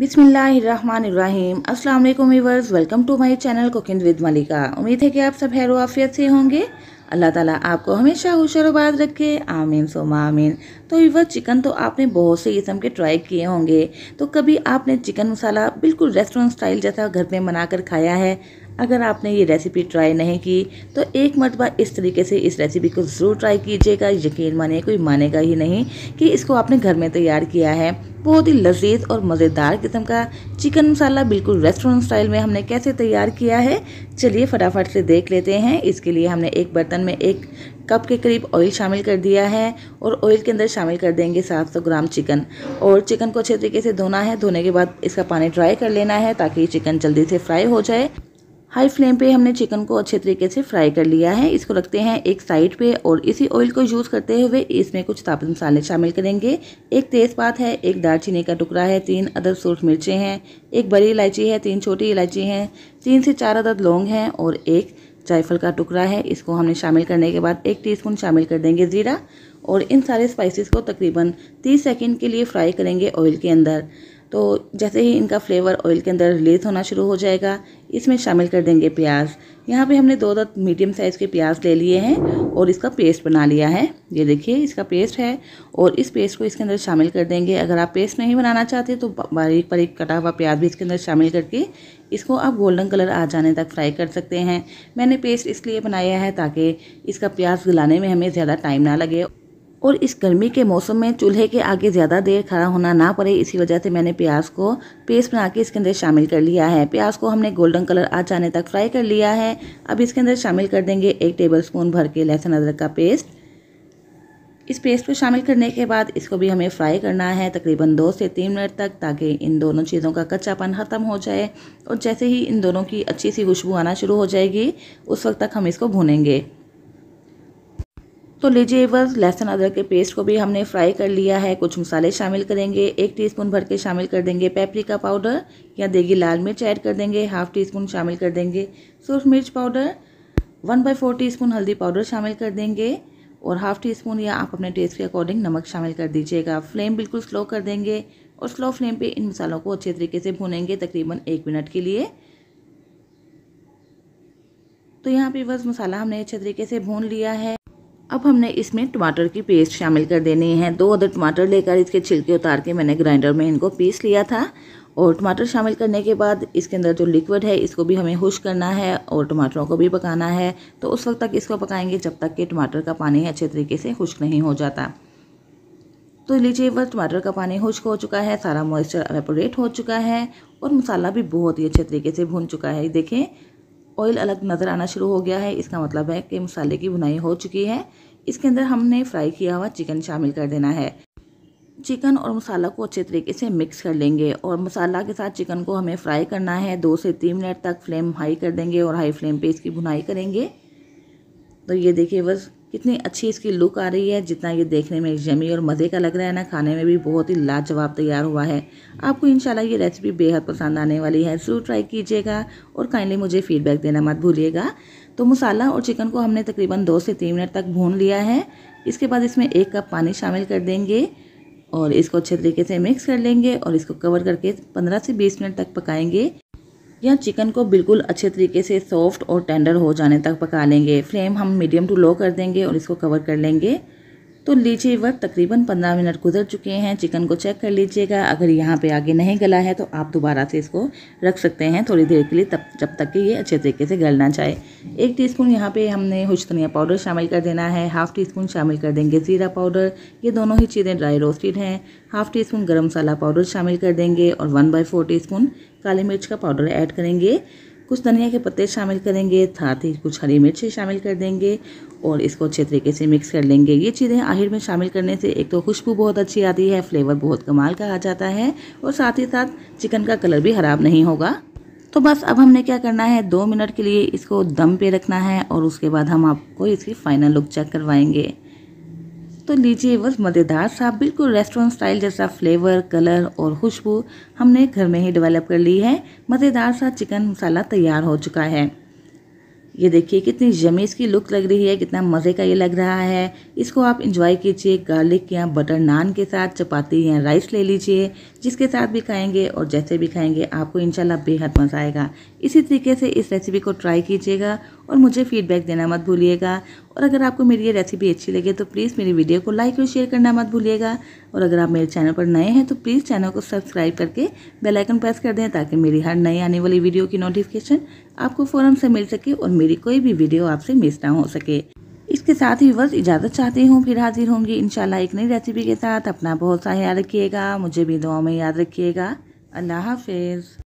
बिसमीम् अल्लाम viewers welcome to my channel cooking with Malika उम्मीद है कि आप सब हैरो आफियत से होंगे अल्लाह ताला आपको हमेशा होशरबाद रखे आमीन सोमा आमीन तो वीवर चिकन तो आपने बहुत से किस्म के ट्राई किए होंगे तो कभी आपने चिकन मसाला बिल्कुल रेस्टोरेंट स्टाइल जैसा घर में बनाकर खाया है अगर आपने ये रेसिपी ट्राई नहीं की तो एक मरतबा इस तरीके से इस रेसिपी को ज़रूर ट्राई कीजिएगा यकीन माने कोई मानेगा ही नहीं कि इसको आपने घर में तैयार किया है बहुत ही लजीज और मज़ेदार किस्म का चिकन मसाला बिल्कुल रेस्टोरेंट स्टाइल में हमने कैसे तैयार किया है चलिए फटाफट से देख लेते हैं इसके लिए हमने एक बर्तन में एक कप के करीब ऑयल शामिल कर दिया है और ऑयल के अंदर शामिल कर देंगे 700 ग्राम चिकन और चिकन को अच्छे तरीके से धोना है धोने के बाद इसका पानी ड्राई कर लेना है ताकि चिकन जल्दी से फ्राई हो जाए हाई फ्लेम पे हमने चिकन को अच्छे तरीके से फ्राई कर लिया है इसको रखते हैं एक साइड पे और इसी ऑयल को यूज़ करते हुए इसमें कुछ ताबत मसाले शामिल करेंगे एक तेज़पात है एक दालचीनी का टुकड़ा है तीन अदर सूर्ख मिर्चें हैं एक बड़ी इलायची है तीन छोटी इलायची हैं तीन से चार अदद लौंग हैं और एक जायफल का टुकड़ा है इसको हमने शामिल करने के बाद एक टीस्पून शामिल कर देंगे ज़ीरा और इन सारे स्पाइसेस को तकरीबन 30 सेकंड के लिए फ्राई करेंगे ऑयल के अंदर तो जैसे ही इनका फ्लेवर ऑयल के अंदर रिलीज़ होना शुरू हो जाएगा इसमें शामिल कर देंगे प्याज यहाँ पे हमने दो दो मीडियम साइज़ के प्याज ले लिए हैं और इसका पेस्ट बना लिया है ये देखिए इसका पेस्ट है और इस पेस्ट को इसके अंदर शामिल कर देंगे अगर आप पेस्ट नहीं बनाना चाहते तो बारीक बारीक कटा हुआ प्याज भी इसके अंदर शामिल करके इसको आप गोल्डन कलर आ जाने तक फ्राई कर सकते हैं मैंने पेस्ट इसलिए बनाया है ताकि इसका प्याज गलाने में हमें ज़्यादा टाइम ना लगे और इस गर्मी के मौसम में चूल्हे के आगे ज़्यादा देर खड़ा होना ना पड़े इसी वजह से मैंने प्याज को पेस्ट बना के इसके अंदर शामिल कर लिया है प्याज को हमने गोल्डन कलर आ जाने तक फ्राई कर लिया है अब इसके अंदर शामिल कर देंगे एक टेबल स्पून भर के लहसुन अदरक का पेस्ट इस पेस्ट को शामिल करने के बाद इसको भी हमें फ्राई करना है तकरीबन दो से तीन मिनट तक ताकि इन दोनों चीज़ों का कच्चापन ख़त्म हो जाए और जैसे ही इन दोनों की अच्छी सी खुशबू आना शुरू हो जाएगी उस वक्त तक हम इसको भूनेंगे तो लीजिए बस लहसुन अदरक के पेस्ट को भी हमने फ्राई कर लिया है कुछ मसाले शामिल करेंगे एक टीस्पून भर के शामिल कर देंगे पेपरिका पाउडर या देगी लाल मिर्च ऐड कर देंगे हाफ़ टी स्पून शामिल कर देंगे सूर्ख मिर्च powder one by four teaspoon हल्दी पाउडर शामिल कर देंगे और हाफ़ टी स्पून या आप अपने टेस्ट के अकॉर्डिंग नमक शामिल कर दीजिएगा फ्लेम बिल्कुल स्लो कर देंगे और स्लो फ्लेम पे इन मसालों को अच्छे तरीके से भूनेंगे तकरीबन एक मिनट के लिए तो यहाँ पे बस मसाला हमने अच्छे तरीके से भून लिया है अब हमने इसमें टमाटर की पेस्ट शामिल कर देनी है दो अदर टमाटर लेकर इसके छिलके उतार के मैंने ग्राइंडर में इनको पीस लिया था और टमाटर शामिल करने के बाद इसके अंदर जो लिक्विड है इसको भी हमें खुश करना है और टमाटरों को भी पकाना है तो उस वक्त तक इसको पकाएंगे जब तक कि टमाटर का पानी अच्छे तरीके से खुश्क नहीं हो जाता तो लीजिए वह टमाटर का पानी खुश्क हो चुका है सारा मॉइस्चर एवेपोरेट हो चुका है और मसाला भी बहुत ही अच्छे तरीके से भून चुका है देखें ऑयल अलग नज़र आना शुरू हो गया है इसका मतलब है कि मसाले की बुनाई हो चुकी है इसके अंदर हमने फ्राई किया हुआ चिकन शामिल कर देना है चिकन और मसाला को अच्छे तरीके से मिक्स कर लेंगे और मसाला के साथ चिकन को हमें फ्राई करना है दो से तीन मिनट तक फ्लेम हाई कर देंगे और हाई फ्लेम पे इसकी भुनाई करेंगे तो ये देखिए बस कितनी अच्छी इसकी लुक आ रही है जितना ये देखने में जमी और मज़े का लग रहा है ना खाने में भी बहुत ही लाजवाब तैयार हुआ है आपको इंशाल्लाह ये रेसिपी बेहद पसंद आने वाली है ज़रूर ट्राई कीजिएगा और काइंडली मुझे फीडबैक देना मत भूलिएगा तो मसाला और चिकन को हमने तकरीबन दो से तीन मिनट तक भून लिया है इसके बाद इसमें एक कप पानी शामिल कर देंगे और इसको अच्छे तरीके से मिक्स कर लेंगे और इसको कवर करके पंद्रह से बीस मिनट तक पकाएंगे या चिकन को बिल्कुल अच्छे तरीके से सॉफ्ट और टेंडर हो जाने तक पका लेंगे फ्लेम हम मीडियम टू लो कर देंगे और इसको कवर कर लेंगे तो लीजिए वक्त तकरीबन 15 मिनट गुजर चुके हैं चिकन को चेक कर लीजिएगा अगर यहाँ पे आगे नहीं गला है तो आप दोबारा से इसको रख सकते हैं थोड़ी देर के लिए तब जब तक कि ये अच्छे तरीके से गलना चाहे एक टीस्पून यहाँ पे हमने हुश धनिया पाउडर शामिल कर देना है हाफ़ टी स्पून शामिल कर देंगे ज़ीरा पाउडर ये दोनों ही चीज़ें ड्राई रोस्टेड हैं हाफ़ टी स्पून गर्म मसाला पाउडर शामिल कर देंगे और one by four teaspoon काली मिर्च का पाउडर ऐड करेंगे कुछ धनिया के पत्ते शामिल करेंगे साथ ही कुछ हरी मिर्ची शामिल कर देंगे और इसको अच्छे तरीके से मिक्स कर लेंगे ये चीज़ें आहिर में शामिल करने से एक तो खुशबू बहुत अच्छी आती है फ्लेवर बहुत कमाल का आ जाता है और साथ ही साथ चिकन का कलर भी ख़राब नहीं होगा तो बस अब हमने क्या करना है दो मिनट के लिए इसको दम पे रखना है और उसके बाद हम आपको इसकी फ़ाइनल लुक चेक करवाएंगे तो लीजिए बस मज़ेदार सा बिल्कुल रेस्टोरेंट स्टाइल जैसा फ्लेवर कलर और खुशबू हमने घर में ही डेवलप कर ली है मज़ेदार सा चिकन मसाला तैयार हो चुका है ये देखिए कितनी जमी इसकी लुक लग रही है कितना मज़े का ये लग रहा है इसको आप इंजॉय कीजिए गार्लिक या बटर नान के साथ चपाती या राइस ले लीजिए जिसके साथ भी खाएंगे और जैसे भी खाएंगे आपको इंशाल्लाह बेहद मज़ा आएगा इसी तरीके से इस रेसिपी को ट्राई कीजिएगा और मुझे फीडबैक देना मत भूलिएगा और अगर आपको मेरी ये रेसिपी अच्छी लगे तो प्लीज़ मेरी वीडियो को लाइक और शेयर करना मत भूलिएगा और अगर आप मेरे चैनल पर नए हैं तो प्लीज़ चैनल को सब्सक्राइब करके बेल आइकन प्रेस कर दें ताकि मेरी हर नई आने वाली वीडियो की नोटिफिकेशन आपको फ़ौरन से मिल सके और मेरी कोई भी वीडियो आपसे मिस ना हो सके इसके साथ ही बस इजाज़त चाहती हूँ फिर हाजिर होंगी इंशाल्लाह एक नई रेसिपी के साथ अपना बहुत सा ख्याल रखिएगा मुझे भी दुआ में याद रखिएगा अल्लाह हाफिज़